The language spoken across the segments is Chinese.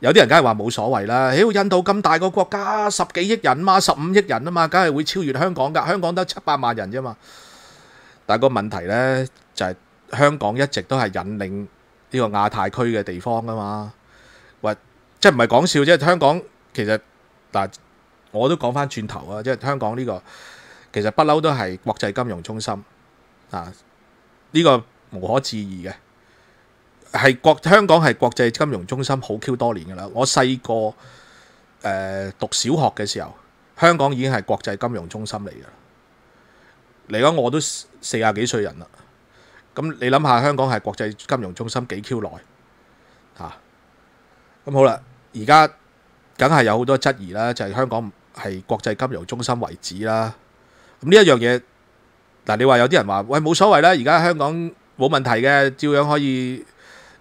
有啲人梗系话冇所谓啦，屌印度咁大个国家，十几亿人嘛，十五亿人啊嘛，梗系会超越香港噶，香港得七百万人啫嘛。但系个问题呢，就系香港一直都系引领呢个亚太区嘅地方㗎嘛，喂，即系唔系讲笑啫，香港其实嗱，我都讲翻转头啊，即系香港呢个其实不嬲都系国际金融中心啊，呢个无可置疑嘅。系国香港系国际金融中心好 Q 多年噶啦，我细个诶读小学嘅时候，香港已经系国际金融中心嚟噶，嚟講我都四廿几岁人啦。咁你谂下，香港系国际金融中心几 Q 耐啊？咁好啦，而家梗系有好多质疑啦，就系香港系国际金融中心为止啦。咁呢一样嘢嗱，你话有啲人话喂，冇所谓啦，而家香港冇问题嘅，照样可以。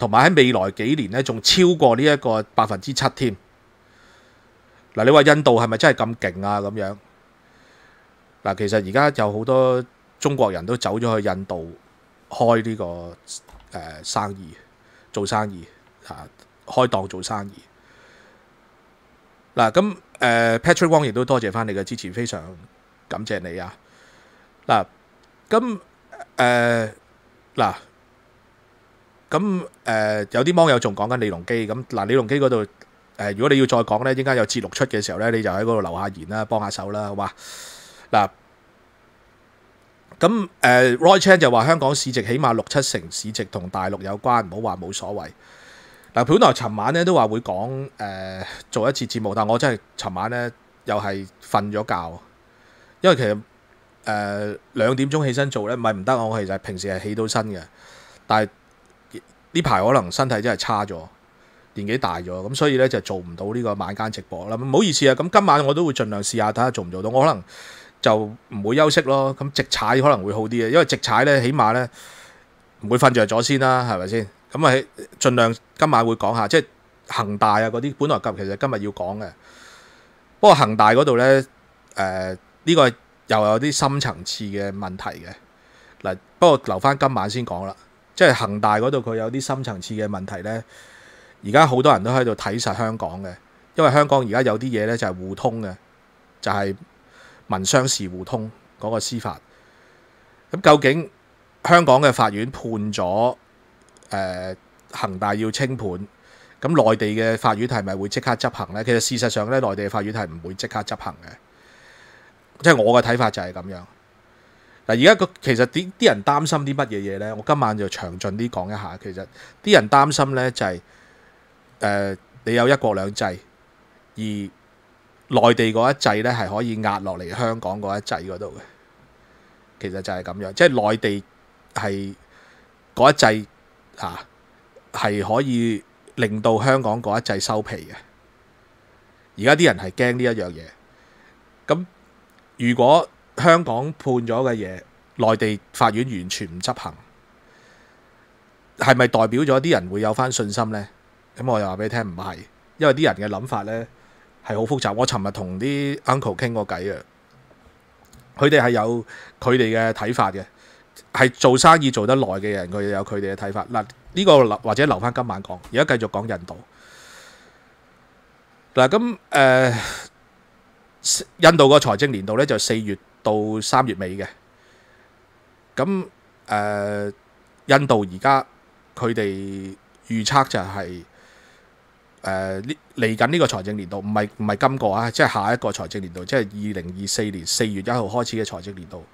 同埋喺未來幾年咧，仲超過呢一個百分之七添。嗱，你話印度係咪真係咁勁啊？咁樣嗱，其實而家有好多中國人都走咗去印度開呢個生意，做生意啊，開檔做生意。嗱，咁 Patrick Wong 亦都多謝翻你嘅支持，非常感謝你啊！嗱，咁誒嗱。咁誒有啲網友仲講緊李隆基，咁嗱李隆基嗰度誒，如果你要再講咧，應該有節錄出嘅時候咧，你就喺嗰度留下言啦，幫下手啦，好嘛？嗱，咁誒 r o y Chan 就話香港市值起碼六七成市值同大陸有關，唔好話冇所謂。嗱，本來尋晚咧都話會講誒做一次節目，但我真係尋晚咧又係瞓咗覺，因為其實誒兩點鐘起身做咧，咪唔得我其實平時係起到身嘅，但係。呢排可能身體真係差咗，年紀大咗，咁所以呢就做唔到呢個晚間直播啦。唔好意思啊，咁今晚我都會盡量試下睇下做唔做到。我可能就唔會休息咯。咁直踩可能會好啲嘅，因為直踩呢起碼呢唔會瞓着咗先啦，係咪先？咁啊，盡量今晚會講下，即係恒大啊嗰啲本來及其實今日要講嘅。不過恒大嗰度呢，誒呢個又有啲深層次嘅問題嘅。嗱，不過留翻今晚先講啦。即系恒大嗰度，佢有啲深层次嘅問題呢。而家好多人都喺度睇實香港嘅，因為香港而家有啲嘢呢就係互通嘅，就係民商事互通嗰個司法。咁究竟香港嘅法院判咗，誒恒大要清盤，咁內地嘅法院係咪會即刻執行呢？其實事實上咧，內地嘅法院係唔會即刻執行嘅。即係我嘅睇法就係咁樣。嗱，而家个其实啲啲人担心啲乜嘢嘢咧？我今晚就詳盡啲讲一下。其实啲人担心咧就系，诶，你有一国两制，而内地嗰一制咧系可以压落嚟香港嗰一制嗰度嘅。其实就系咁样，即系内地系嗰一制係、系可以令到香港嗰一制收皮嘅。而家啲人系惊呢一样嘢。咁如果香港判咗嘅嘢，內地法院完全唔執行，系咪代表咗啲人會有翻信心呢？咁我又話俾你聽，唔係，因為啲人嘅諗法咧係好複雜。我尋日同啲 uncle 傾過偈啊，佢哋係有佢哋嘅睇法嘅，係做生意做得耐嘅人，佢有佢哋嘅睇法。嗱，呢個或者留翻今晚講，而家繼續講印度。嗱，咁誒，印度個財政年度咧就四月。到三月尾嘅，咁誒印度而家佢哋預測就係誒嚟緊呢個財政年度，唔係唔係今個啊，即係下一個財政年度，即係二零二四年四月一號開始嘅財政年度，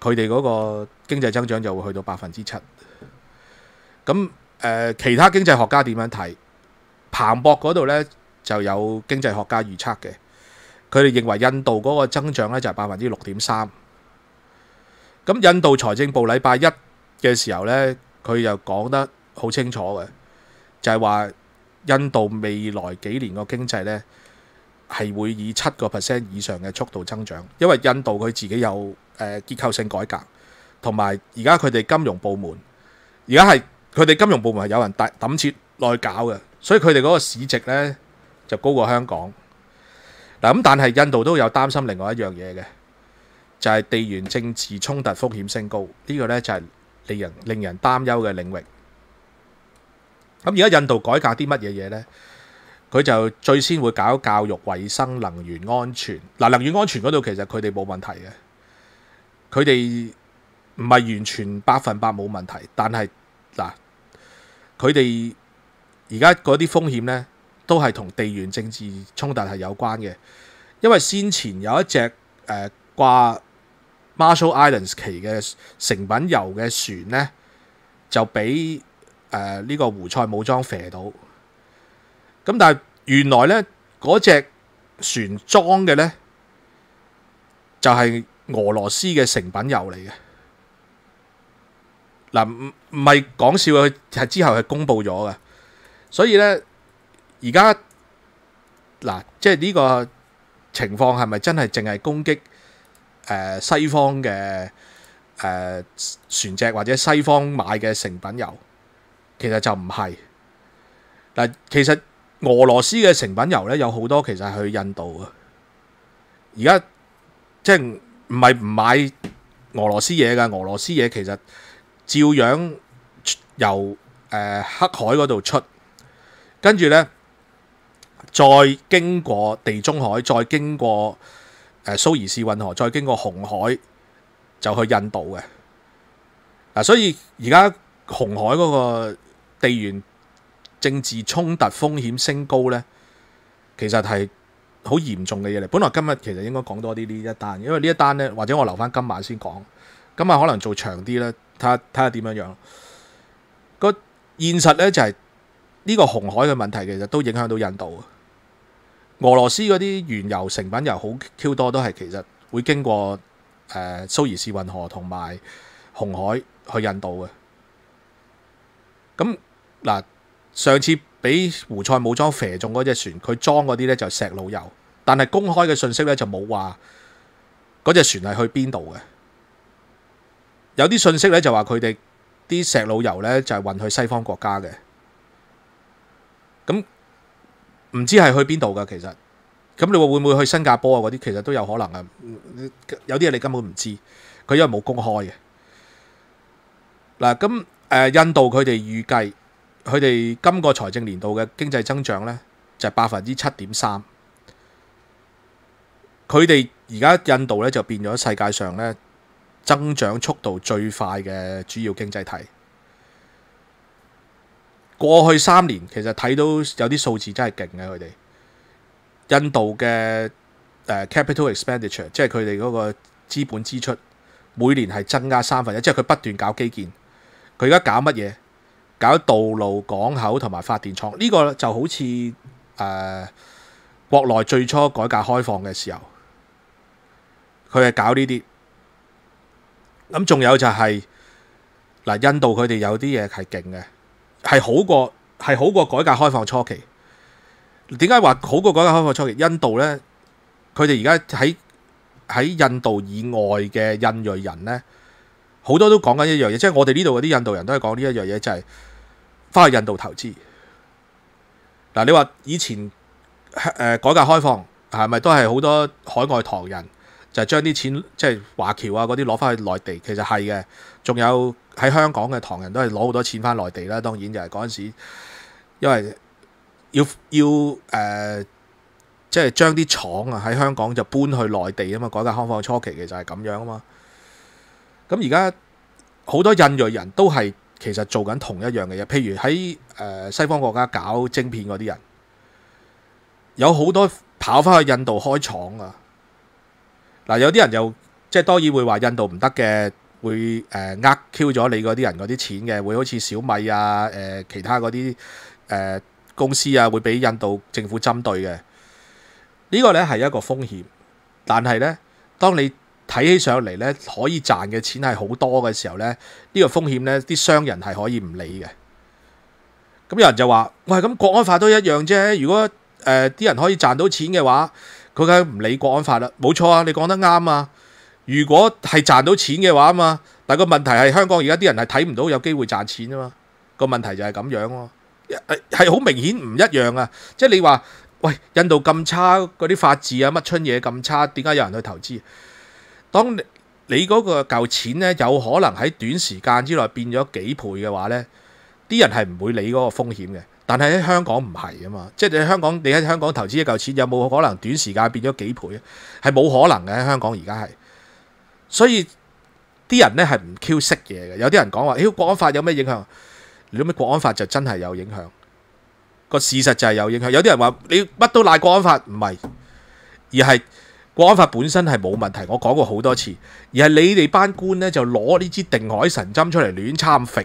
佢哋嗰個經濟增長就會去到百分之七。咁誒，其他經濟學家點樣睇？彭博嗰度咧就有經濟學家預測嘅。佢哋認為印度嗰個增長咧就係百分之六點三，咁印度財政部禮拜一嘅時候咧，佢又講得好清楚嘅，就係話印度未來幾年個經濟咧係會以七個 percent 以上嘅速度增長，因為印度佢自己有誒結構性改革，同埋而家佢哋金融部門，而家係佢哋金融部門係有人抌錢內搞嘅，所以佢哋嗰個市值咧就高過香港。嗱咁，但系印度都有擔心另外一樣嘢嘅，就係地緣政治衝突風險升高。呢個呢，就係令人令人擔憂嘅領域。咁而家印度改革啲乜嘢嘢呢？佢就最先會搞教育、衞生、能源、安全。嗱，能源安全嗰度其實佢哋冇問題嘅，佢哋唔係完全百分百冇問題，但係嗱，佢哋而家嗰啲風險呢。都系同地缘政治衝突係有關嘅，因為先前有一隻誒掛 Marshall Islands 旗嘅成品油嘅船呢，就俾誒呢個胡塞武裝射到咁，但係原來呢，嗰只船裝嘅呢，就係俄羅斯嘅成品油嚟嘅嗱，唔唔係講笑嘅，佢係之後係公布咗嘅，所以呢。而家嗱，即系呢個情況係咪真係淨係攻擊誒西方嘅誒船隻或者西方買嘅成品油？其實就唔係嗱，其實俄羅斯嘅成品油咧有好多其實去印度啊！而家即系唔係唔買俄羅斯嘢㗎？俄羅斯嘢其實照樣由誒黑海嗰度出，跟住咧。再經過地中海，再經過誒蘇伊士運河，再經過紅海，就去印度嘅。嗱，所以而家紅海嗰個地緣政治衝突風險升高呢，其實係好嚴重嘅嘢嚟。本來今日其實應該講多啲呢一單，因為呢一單呢，或者我留翻今晚先講。今晚可能做長啲呢，睇下睇下點樣樣。個現實呢，就係呢個紅海嘅問題，其實都影響到印度。俄罗斯嗰啲原油成品油好 Q 多，都系其实会经过诶苏伊士运河同埋红海去印度嘅。咁嗱，上次俾胡塞武装射中嗰只船，佢装嗰啲咧就石佬油，但系公开嘅信息咧就冇话嗰只船系去边度嘅。有啲信息咧就话佢哋啲石佬油咧就系运去西方国家嘅。咁唔知系去边度噶，其实咁你会会唔会去新加坡啊？嗰啲其实都有可能啊。有啲嘢你根本唔知，佢因为冇公开嘅。嗱，咁诶，印度佢哋预计佢哋今个财政年度嘅经济增长呢，就系百分之七点三。佢哋而家印度呢，就变咗世界上呢增长速度最快嘅主要经济体。過去三年其實睇到有啲數字真係勁嘅，佢哋印度嘅 capital expenditure，即係佢哋嗰個資本支出，每年係增加三分一，即係佢不斷搞基建。佢而家搞乜嘢？搞道路、港口同埋發電廠。呢個就好似誒國內最初改革開放嘅時候，佢係搞呢啲。咁仲有就係嗱，印度佢哋有啲嘢係勁嘅。系好过系好过改革开放初期，点解话好过改革开放初期？印度呢，佢哋而家喺喺印度以外嘅印裔人呢，好多都讲紧一样嘢，即系我哋呢度嗰啲印度人都系讲呢一样嘢，就系翻去印度投资。嗱，你话以前诶改革开放系咪都系好多海外唐人？就將啲錢即係華僑啊嗰啲攞翻去內地，其實係嘅。仲有喺香港嘅唐人都係攞好多錢翻內地啦。當然就係嗰陣時，因為要要誒，即係將啲廠啊喺香港就搬去內地啊嘛。改革開放初期其實係咁樣啊嘛。咁而家好多印裔人都係其實做緊同一樣嘅嘢，譬如喺誒西方國家搞晶片嗰啲人，有好多跑翻去印度開廠啊。嗱，有啲人又即係當然會話印度唔得嘅，會誒呃 Q 咗你嗰啲人嗰啲錢嘅，會好似小米啊、誒其他嗰啲誒公司啊，會俾印度政府針對嘅。呢個呢係一個風險，但係呢，當你睇起上嚟呢，可以賺嘅錢係好多嘅時候呢，呢個風險呢，啲商人係可以唔理嘅。咁有人就話：喂，咁國安法都一樣啫。如果誒啲人可以賺到錢嘅話，佢梗係唔理國安法啦，冇錯啊！你講得啱啊！如果係賺到錢嘅話嘛，但個問題係香港而家啲人係睇唔到有機會賺錢啊嘛，個問題就係咁樣咯、係係好明顯唔一樣啊！即係你話，喂，印度咁差嗰啲法治啊，乜春嘢咁差，點解有人去投資？當你嗰個舊錢呢，有可能喺短時間之內變咗幾倍嘅話呢，啲人係唔會理嗰個風險嘅。但系喺香港唔係啊嘛，即係你香港，你喺香港投資一嚿錢，有冇可能短時間變咗幾倍？係冇可能嘅喺香港而家係。所以啲人咧係唔 Q 識嘢嘅，有啲人講話，妖國安法有咩影響？你諗咩國安法就真係有影響。個事實就係有影響。有啲人話你乜都賴國安法，唔係，而係國安法本身係冇問題。我講過好多次，而係你哋班官咧就攞呢支定海神針出嚟亂參揈。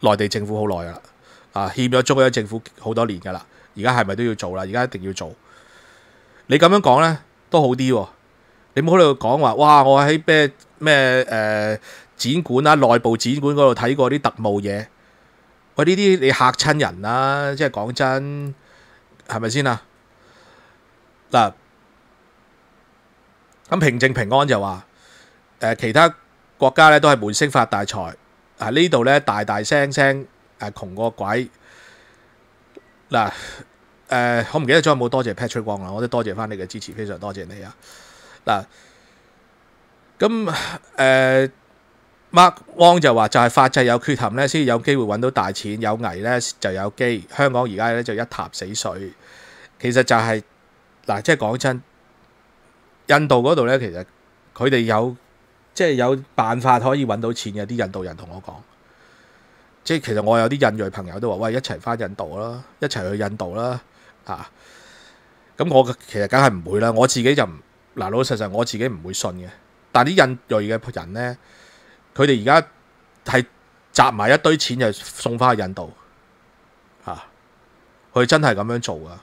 內地政府好耐噶啦，啊欠咗中國政府好多年噶啦，而家系咪都要做啦？而家一定要做。你咁樣講咧都好啲，你唔好喺度講話哇！我喺咩咩誒展館啊，內部展館嗰度睇過啲特務嘢，喂呢啲你嚇親人啦！即係講真，係咪先啊？嗱，咁平靜平安就話其他國家咧都係滿星發大財。啊！呢度咧大大声声，诶穷个鬼。嗱，诶我唔记得咗有冇多谢 Patrick Wong 啦，我都多谢翻你嘅支持，非常多谢你啊。嗱，咁诶，Mark Wong 就话就系法制有缺陷咧，先有机会揾到大钱，有危咧就有机。香港而家咧就一塌死水，其实就系嗱，即系讲真，印度嗰度咧，其实佢哋有。即係有辦法可以揾到錢嘅，啲印度人同我講。即係其實我有啲印裔朋友都話：，喂，一齊翻印度啦，一齊去印度啦，啊！咁我其實梗係唔會啦，我自己就嗱老實實，我自己唔會信嘅。但啲印裔嘅人呢，佢哋而家係集埋一堆錢就送翻去印度，啊！佢真係咁樣做啊！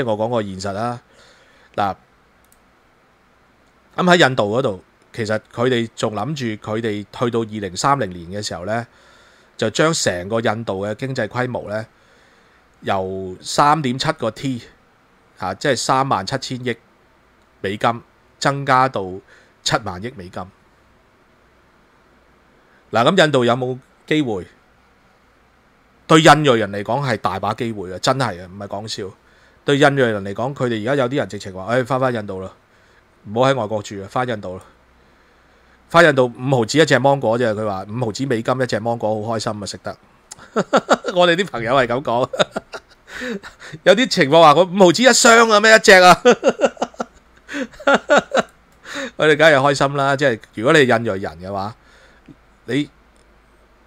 即系我讲个现实啦嗱，咁喺印度嗰度，其实佢哋仲谂住佢哋去到二零三零年嘅时候呢，就将成个印度嘅经济规模呢，由三点七个 T 吓，即系三万七千亿美金，增加到七万亿美金嗱。咁印度有冇机会？对印度人嚟讲系大把机会啊！真系啊，唔系讲笑。对印度人嚟讲，佢哋而家有啲人直情话：，诶，翻翻印度啦，唔好喺外国住啊，翻印度啦。翻印度五毫纸一只芒果啫，佢话五毫纸美金一只芒果，好开心啊，食得。我哋啲朋友系咁讲，有啲情况话佢五毫纸一箱啊，咩一只啊？我哋梗系开心啦，即系如果你系印裔人嘅话，你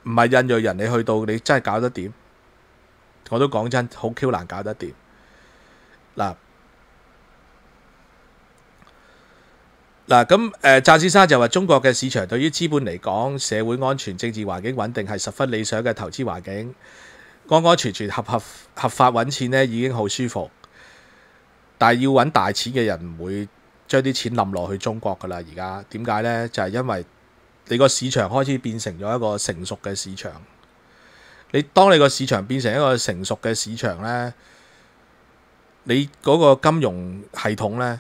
唔系印裔人，你去到你真系搞得掂，我都讲真，好 Q 难搞得掂。嗱嗱咁，誒，湛先生就話：中國嘅市場對於資本嚟講，社會安全、政治環境穩定係十分理想嘅投資環境，安安全全合合合法揾錢咧，已經好舒服。但係要揾大錢嘅人唔會將啲錢冧落去中國噶啦。而家點解呢？就係因為你個市場開始變成咗一個成熟嘅市場。你當你個市場變成一個成熟嘅市場呢。你嗰個金融系統呢，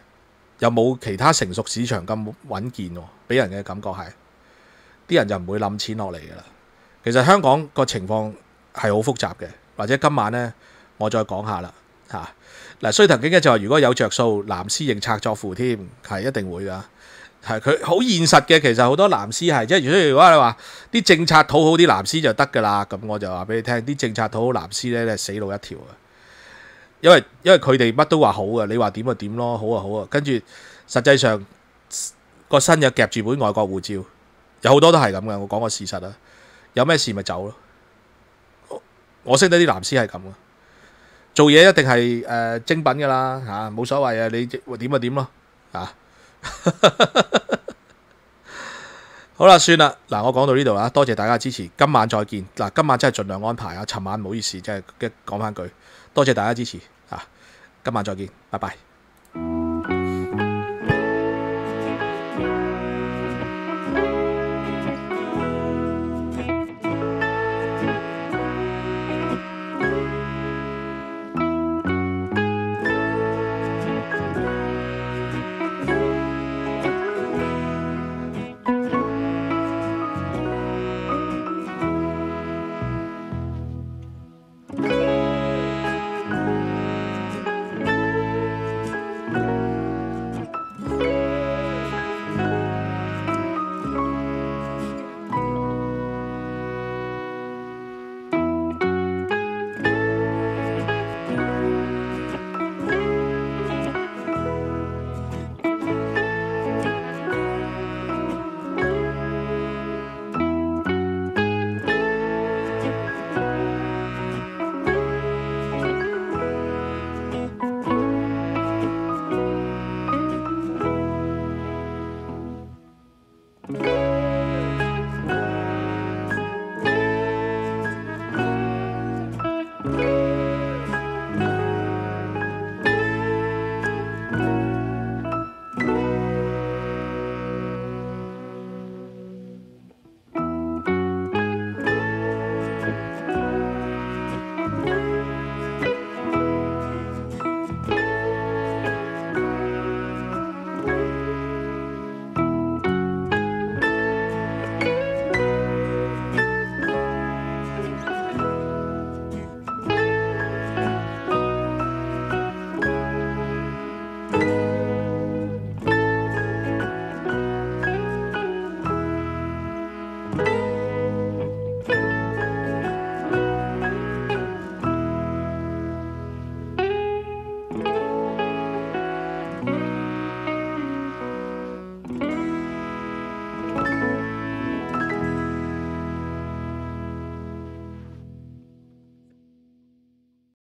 又冇其他成熟市場咁穩健喎，俾人嘅感覺係，啲人就唔會冧錢落嚟㗎啦。其實香港個情況係好複雜嘅，或者今晚呢，我再講下啦嗱、嗱，以騰經濟就話如果有着數，藍絲認拆作扶添，係一定會噶。係佢好現實嘅，其實好多藍絲係，即係如果如果你話啲政策討好啲藍絲就得噶啦，咁我就話俾你聽，啲政策討好藍絲呢，咧死路一條啊！因为因为佢哋乜都话好嘅，你话点就点咯，好啊好啊，跟住实际上个身又夹住本外国护照，有好多都系咁嘅，我讲个事实啊，有咩事咪走咯，我识得啲男司系咁嘅，做嘢一定系诶精品噶啦吓，冇所谓啊，你点就点咯吓。好啦，算啦，嗱，我讲到呢度啦，多谢大家支持，今晚再见。嗱，今晚真系尽量安排啊，寻晚唔好意思，真系讲翻句，多谢大家支持啊，今晚再见，拜拜。